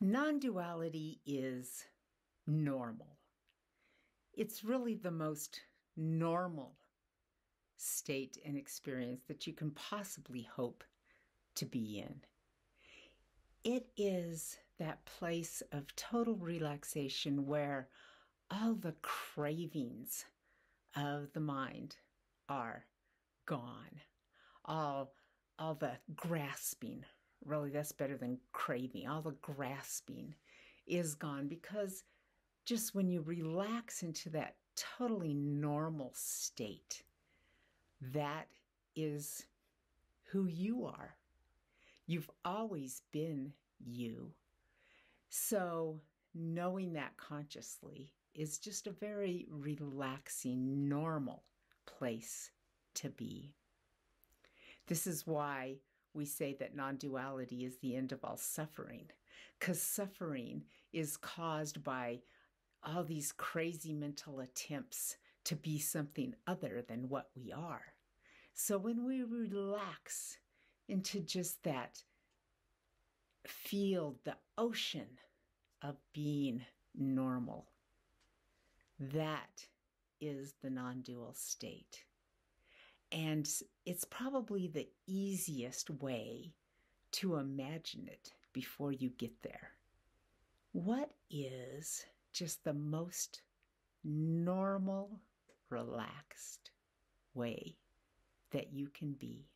Non duality is normal. It's really the most normal state and experience that you can possibly hope to be in. It is that place of total relaxation where all the cravings of the mind are gone, all, all the grasping really that's better than craving all the grasping is gone because just when you relax into that totally normal state that is who you are you've always been you so knowing that consciously is just a very relaxing normal place to be this is why we say that non duality is the end of all suffering, because suffering is caused by all these crazy mental attempts to be something other than what we are. So when we relax into just that field, the ocean of being normal, that is the non dual state. And it's probably the easiest way to imagine it before you get there. What is just the most normal, relaxed way that you can be